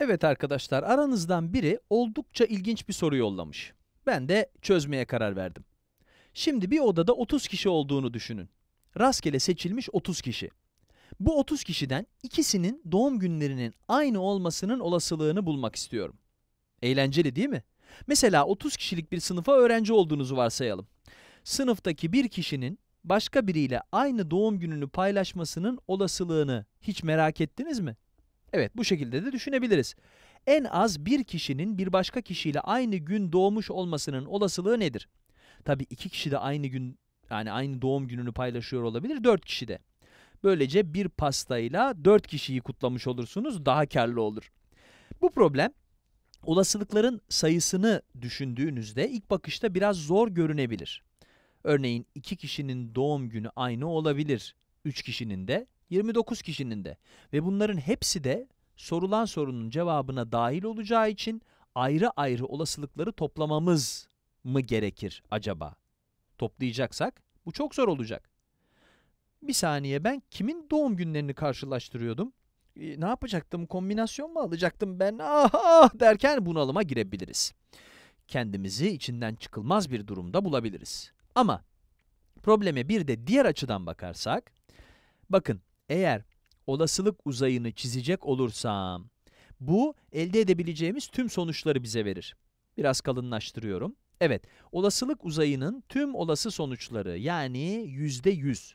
Evet arkadaşlar aranızdan biri oldukça ilginç bir soru yollamış. Ben de çözmeye karar verdim. Şimdi bir odada 30 kişi olduğunu düşünün. Rastgele seçilmiş 30 kişi. Bu 30 kişiden ikisinin doğum günlerinin aynı olmasının olasılığını bulmak istiyorum. Eğlenceli değil mi? Mesela 30 kişilik bir sınıfa öğrenci olduğunuzu varsayalım. Sınıftaki bir kişinin başka biriyle aynı doğum gününü paylaşmasının olasılığını hiç merak ettiniz mi? Evet bu şekilde de düşünebiliriz. En az bir kişinin bir başka kişiyle aynı gün doğmuş olmasının olasılığı nedir? Tabi iki kişi de aynı gün yani aynı doğum gününü paylaşıyor olabilir dört kişi de. Böylece bir pastayla dört kişiyi kutlamış olursunuz daha karlı olur. Bu problem olasılıkların sayısını düşündüğünüzde ilk bakışta biraz zor görünebilir. Örneğin iki kişinin doğum günü aynı olabilir, üç kişinin de 29 kişinin de ve bunların hepsi de sorulan sorunun cevabına dahil olacağı için ayrı ayrı olasılıkları toplamamız mı gerekir acaba? Toplayacaksak bu çok zor olacak. Bir saniye ben kimin doğum günlerini karşılaştırıyordum? E, ne yapacaktım? Kombinasyon mu alacaktım ben? Ah ah derken bunalıma girebiliriz. Kendimizi içinden çıkılmaz bir durumda bulabiliriz. Ama probleme bir de diğer açıdan bakarsak, bakın eğer olasılık uzayını çizecek olursam, bu elde edebileceğimiz tüm sonuçları bize verir. Biraz kalınlaştırıyorum. Evet, olasılık uzayının tüm olası sonuçları yani yüzde yüz.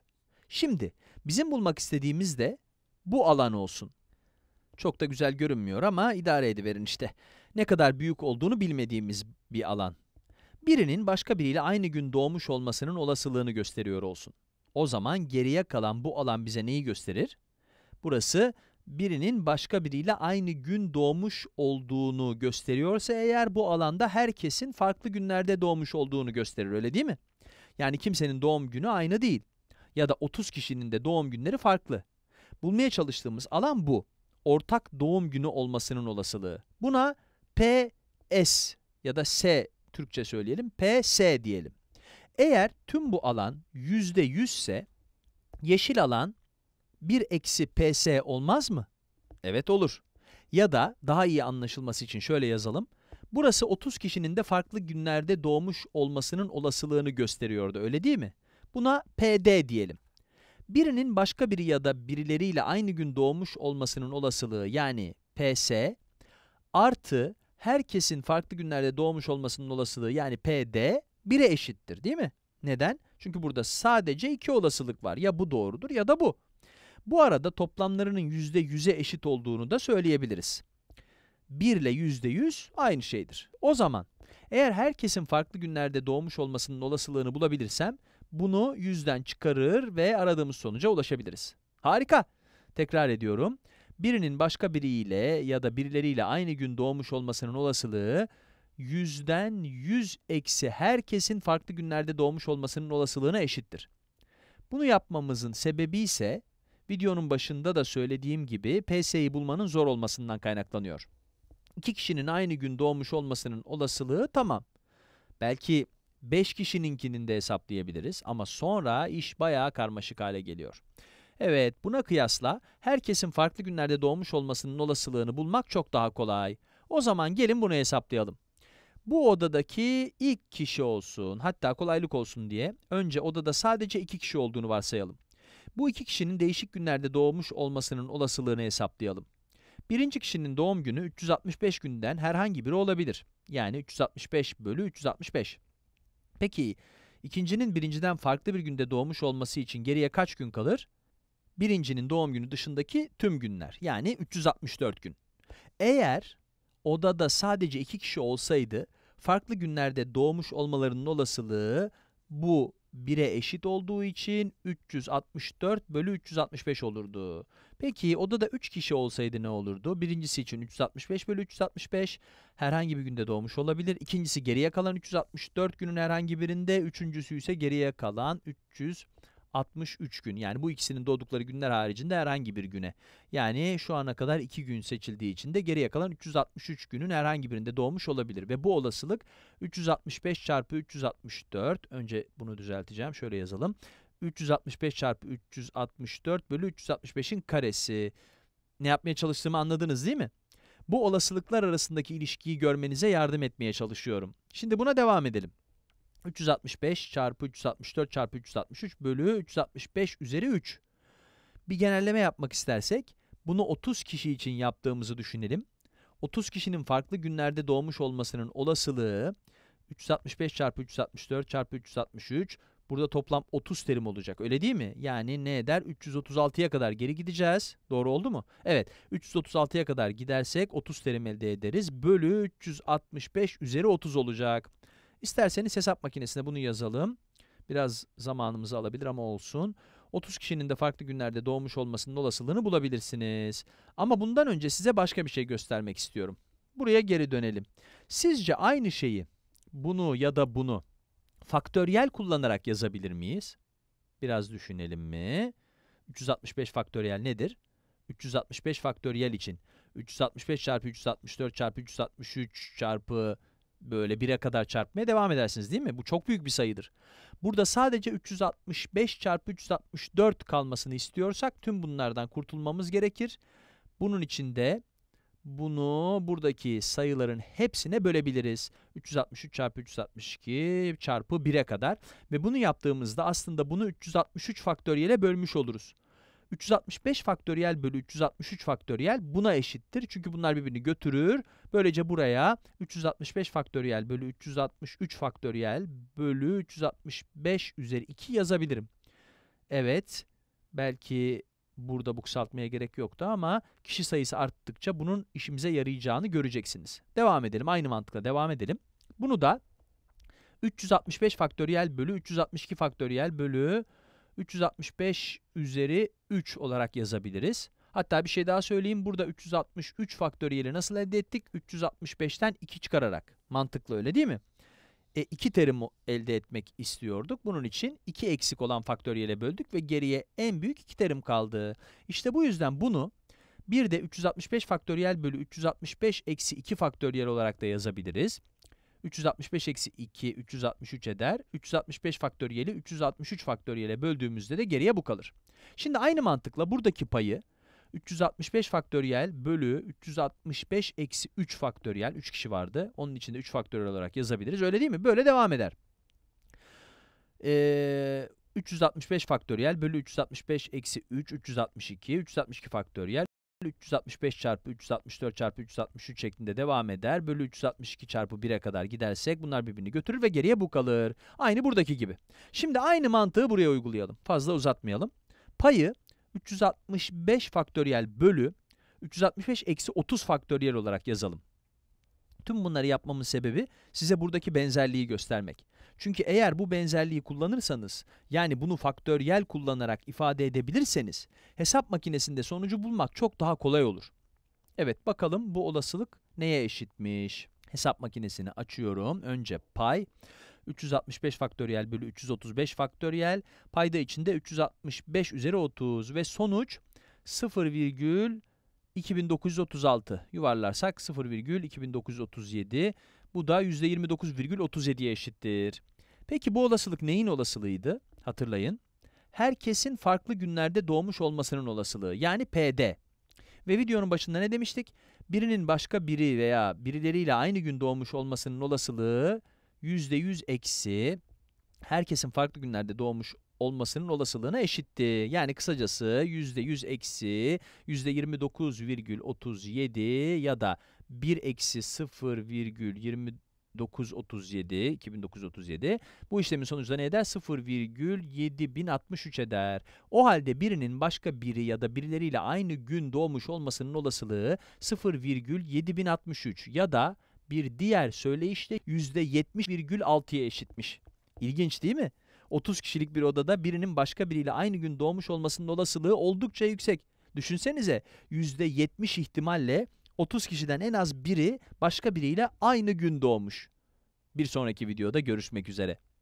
Şimdi, bizim bulmak istediğimiz de bu alan olsun. Çok da güzel görünmüyor ama idare ediverin işte. Ne kadar büyük olduğunu bilmediğimiz bir alan. Birinin başka biriyle aynı gün doğmuş olmasının olasılığını gösteriyor olsun. O zaman geriye kalan bu alan bize neyi gösterir? Burası birinin başka biriyle aynı gün doğmuş olduğunu gösteriyorsa eğer bu alanda herkesin farklı günlerde doğmuş olduğunu gösterir öyle değil mi? Yani kimsenin doğum günü aynı değil ya da 30 kişinin de doğum günleri farklı. Bulmaya çalıştığımız alan bu. Ortak doğum günü olmasının olasılığı. Buna PS ya da S Türkçe söyleyelim PS diyelim. Eğer tüm bu alan yüzde yüzse, yeşil alan 1 eksi ps olmaz mı? Evet olur. Ya da daha iyi anlaşılması için şöyle yazalım. Burası 30 kişinin de farklı günlerde doğmuş olmasının olasılığını gösteriyordu öyle değil mi? Buna PD diyelim. Birinin başka biri ya da birileriyle aynı gün doğmuş olmasının olasılığı yani PS artı herkesin farklı günlerde doğmuş olmasının olasılığı yani PD 1'e eşittir değil mi? Neden? Çünkü burada sadece iki olasılık var. Ya bu doğrudur ya da bu. Bu arada toplamlarının %100'e eşit olduğunu da söyleyebiliriz. 1 ile %100 aynı şeydir. O zaman eğer herkesin farklı günlerde doğmuş olmasının olasılığını bulabilirsem bunu 100'den çıkarır ve aradığımız sonuca ulaşabiliriz. Harika! Tekrar ediyorum. Birinin başka biriyle ya da birileriyle aynı gün doğmuş olmasının olasılığı yüzden yüz eksi herkesin farklı günlerde doğmuş olmasının olasılığına eşittir. Bunu yapmamızın sebebi ise videonun başında da söylediğim gibi PS'yi bulmanın zor olmasından kaynaklanıyor. İki kişinin aynı gün doğmuş olmasının olasılığı tamam. Belki 5 kişininkinin de hesaplayabiliriz ama sonra iş bayağı karmaşık hale geliyor. Evet, buna kıyasla herkesin farklı günlerde doğmuş olmasının olasılığını bulmak çok daha kolay. O zaman gelin bunu hesaplayalım bu odadaki ilk kişi olsun. Hatta kolaylık olsun diye önce odada sadece iki kişi olduğunu varsayalım. Bu iki kişinin değişik günlerde doğmuş olmasının olasılığını hesaplayalım. Birinci kişinin doğum günü 365 günden herhangi biri olabilir. Yani 365 bölü 365. Peki ikincinin birinciden farklı bir günde doğmuş olması için geriye kaç gün kalır? Birincinin doğum günü dışındaki tüm günler yani 364 gün. Eğer odada sadece iki kişi olsaydı farklı günlerde doğmuş olmalarının olasılığı bu 1'e eşit olduğu için 364 bölü 365 olurdu. Peki odada 3 kişi olsaydı ne olurdu? Birincisi için 365 bölü 365 herhangi bir günde doğmuş olabilir. İkincisi geriye kalan 364 günün herhangi birinde. Üçüncüsü ise geriye kalan 300 63 gün yani bu ikisinin doğdukları günler haricinde herhangi bir güne. Yani şu ana kadar 2 gün seçildiği için de geriye kalan 363 günün herhangi birinde doğmuş olabilir. Ve bu olasılık 365 çarpı 364 önce bunu düzelteceğim şöyle yazalım. 365 çarpı 364 bölü 365'in karesi. Ne yapmaya çalıştığımı anladınız değil mi? Bu olasılıklar arasındaki ilişkiyi görmenize yardım etmeye çalışıyorum. Şimdi buna devam edelim. 365 çarpı 364 çarpı 363 bölü 365 üzeri 3. Bir genelleme yapmak istersek bunu 30 kişi için yaptığımızı düşünelim. 30 kişinin farklı günlerde doğmuş olmasının olasılığı 365 çarpı 364 çarpı 363 burada toplam 30 terim olacak öyle değil mi? Yani ne eder? 336'ya kadar geri gideceğiz. Doğru oldu mu? Evet 336'ya kadar gidersek 30 terim elde ederiz. Bölü 365 üzeri 30 olacak. İsterseniz hesap makinesine bunu yazalım. Biraz zamanımızı alabilir ama olsun. 30 kişinin de farklı günlerde doğmuş olmasının olasılığını bulabilirsiniz. Ama bundan önce size başka bir şey göstermek istiyorum. Buraya geri dönelim. Sizce aynı şeyi bunu ya da bunu faktöriyel kullanarak yazabilir miyiz? Biraz düşünelim mi? 365 faktöriyel nedir? 365 faktöriyel için 365 çarpı 364 çarpı 363 çarpı böyle 1'e kadar çarpmaya devam edersiniz değil mi? Bu çok büyük bir sayıdır. Burada sadece 365 çarpı 364 kalmasını istiyorsak tüm bunlardan kurtulmamız gerekir. Bunun için de bunu buradaki sayıların hepsine bölebiliriz. 363 çarpı 362 çarpı 1'e kadar ve bunu yaptığımızda aslında bunu 363 faktöriyele bölmüş oluruz. 365 faktöriyel bölü 363 faktöriyel buna eşittir. Çünkü bunlar birbirini götürür. Böylece buraya 365 faktöriyel bölü 363 faktöriyel bölü 365 üzeri 2 yazabilirim. Evet belki burada bu kısaltmaya gerek yoktu ama kişi sayısı arttıkça bunun işimize yarayacağını göreceksiniz. Devam edelim aynı mantıkla devam edelim. Bunu da 365 faktöriyel bölü 362 faktöriyel bölü 365 üzeri 3 olarak yazabiliriz. Hatta bir şey daha söyleyeyim. Burada 363 faktöriyeli nasıl elde ettik? 365'ten 2 çıkararak. Mantıklı öyle değil mi? E, 2 terim elde etmek istiyorduk. Bunun için 2 eksik olan faktöriyele böldük ve geriye en büyük 2 terim kaldı. İşte bu yüzden bunu bir de 365 faktöriyel bölü 365 eksi 2 faktöriyel olarak da yazabiliriz. 365 eksi 2 363 eder. 365 faktöriyeli 363 faktöriyele böldüğümüzde de geriye bu kalır. Şimdi aynı mantıkla buradaki payı 365 faktöriyel bölü 365 eksi 3 faktöriyel 3 kişi vardı. Onun içinde 3 faktöriyel olarak yazabiliriz. Öyle değil mi? Böyle devam eder. Ee, 365 faktöriyel bölü 365 eksi 3 362 362 faktöriyel 365 çarpı 364 çarpı 363 şeklinde devam eder. Bölü 362 çarpı 1'e kadar gidersek bunlar birbirini götürür ve geriye bu kalır. Aynı buradaki gibi. Şimdi aynı mantığı buraya uygulayalım. Fazla uzatmayalım. Payı 365 faktöriyel bölü 365 eksi 30 faktöriyel olarak yazalım. Tüm bunları yapmamın sebebi size buradaki benzerliği göstermek. Çünkü eğer bu benzerliği kullanırsanız, yani bunu faktöryel kullanarak ifade edebilirseniz, hesap makinesinde sonucu bulmak çok daha kolay olur. Evet bakalım bu olasılık neye eşitmiş? Hesap makinesini açıyorum. Önce pay. 365 faktöriyel bölü 335 faktöriyel. Payda içinde 365 üzeri 30 ve sonuç 0,2936. Yuvarlarsak 0,2937 bu da %29,37'ye eşittir. Peki bu olasılık neyin olasılığıydı? Hatırlayın. Herkesin farklı günlerde doğmuş olmasının olasılığı yani PD. Ve videonun başında ne demiştik? Birinin başka biri veya birileriyle aynı gün doğmuş olmasının olasılığı %100 eksi herkesin farklı günlerde doğmuş olmasının olasılığına eşitti. Yani kısacası %100 eksi %29,37 ya da 1 eksi 0 virgül 2937 bu işlemin sonucu da ne eder? 0 virgül 7063 eder. O halde birinin başka biri ya da birileriyle aynı gün doğmuş olmasının olasılığı 0 virgül 7063 ya da bir diğer söyleyişle %70,6'ya eşitmiş. İlginç değil mi? 30 kişilik bir odada birinin başka biriyle aynı gün doğmuş olmasının olasılığı oldukça yüksek. Düşünsenize %70 ihtimalle 30 kişiden en az biri başka biriyle aynı gün doğmuş. Bir sonraki videoda görüşmek üzere.